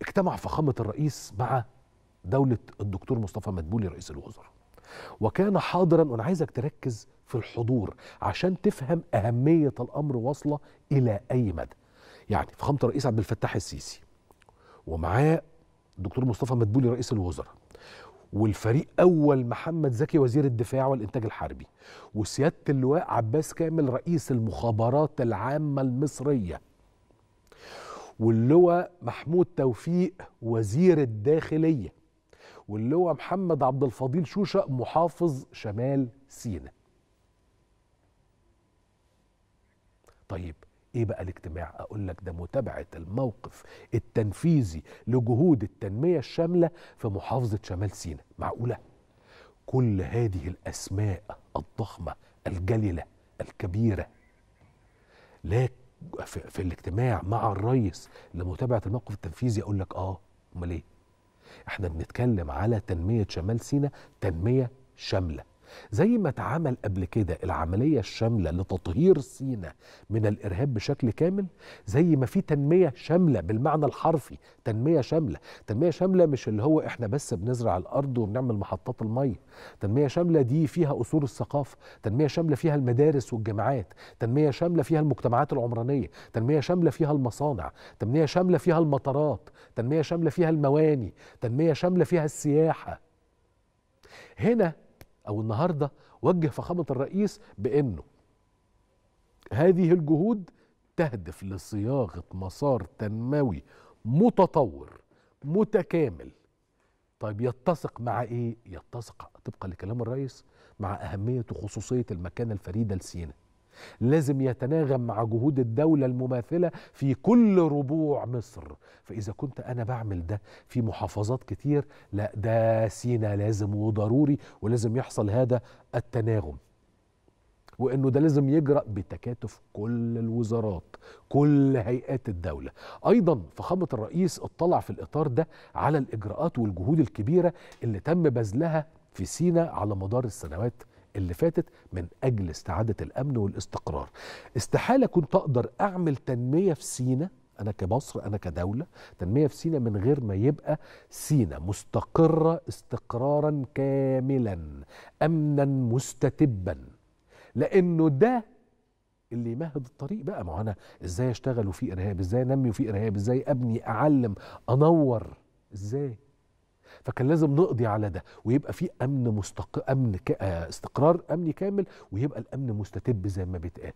اجتمع فخامة الرئيس مع دولة الدكتور مصطفى مدبولي رئيس الوزراء وكان حاضرا وانا عايزك تركز في الحضور عشان تفهم أهمية الأمر واصلة إلى أي مدى يعني فخامة الرئيس عبد الفتاح السيسي ومعاه الدكتور مصطفى مدبولي رئيس الوزراء والفريق اول محمد زكي وزير الدفاع والانتاج الحربي وسياده اللواء عباس كامل رئيس المخابرات العامه المصريه واللواء محمود توفيق وزير الداخليه واللواء محمد عبد الفضيل شوشه محافظ شمال سيناء طيب ايه بقى الاجتماع اقول لك ده متابعه الموقف التنفيذي لجهود التنميه الشامله في محافظه شمال سيناء معقوله كل هذه الاسماء الضخمه الجليله الكبيره لكن في, في الاجتماع مع الرئيس لمتابعه الموقف التنفيذي اقول لك اه امال ايه؟ احنا بنتكلم على تنميه شمال سيناء تنميه شامله زي ما اتعمل قبل كده العملية الشاملة لتطهير سينا من الإرهاب بشكل كامل زي ما في تنمية شاملة بالمعنى الحرفي تنمية شاملة تنمية شاملة مش اللي هو احنا بس بنزرع الأرض وبنعمل محطات المية تنمية شاملة دي فيها أصول الثقافة تنمية شاملة فيها المدارس والجامعات تنمية شاملة فيها المجتمعات العمرانية تنمية شاملة فيها المصانع تنمية شاملة فيها المطارات تنمية شاملة فيها المواني تنمية شاملة فيها السياحة هنا او النهارده وجه فخامه الرئيس بانه هذه الجهود تهدف لصياغه مسار تنموي متطور متكامل طيب يتسق مع ايه؟ يتسق طبقا لكلام الرئيس مع اهميه وخصوصيه المكانه الفريده لسينا لازم يتناغم مع جهود الدولة المماثلة في كل ربوع مصر فإذا كنت أنا بعمل ده في محافظات كتير لا ده سينا لازم وضروري ولازم يحصل هذا التناغم وانه ده لازم يجرأ بتكاتف كل الوزارات كل هيئات الدولة ايضا فخامة الرئيس اطلع في الاطار ده على الاجراءات والجهود الكبيرة اللي تم بذلها في سينا على مدار السنوات اللي فاتت من أجل استعادة الأمن والاستقرار استحالة كنت أقدر أعمل تنمية في سينا أنا كمصر أنا كدولة تنمية في سينا من غير ما يبقى سينا مستقرة استقرارا كاملا أمنا مستتبا لأنه ده اللي يمهد الطريق بقى ما انا ازاي اشتغل وفي ارهاب ازاي انمي وفي ارهاب ازاي ابني اعلم انور ازاي فكان لازم نقضي على ده ويبقى في امن مستق... امن آه، استقرار امني كامل ويبقى الامن مستتب زي ما بيتقال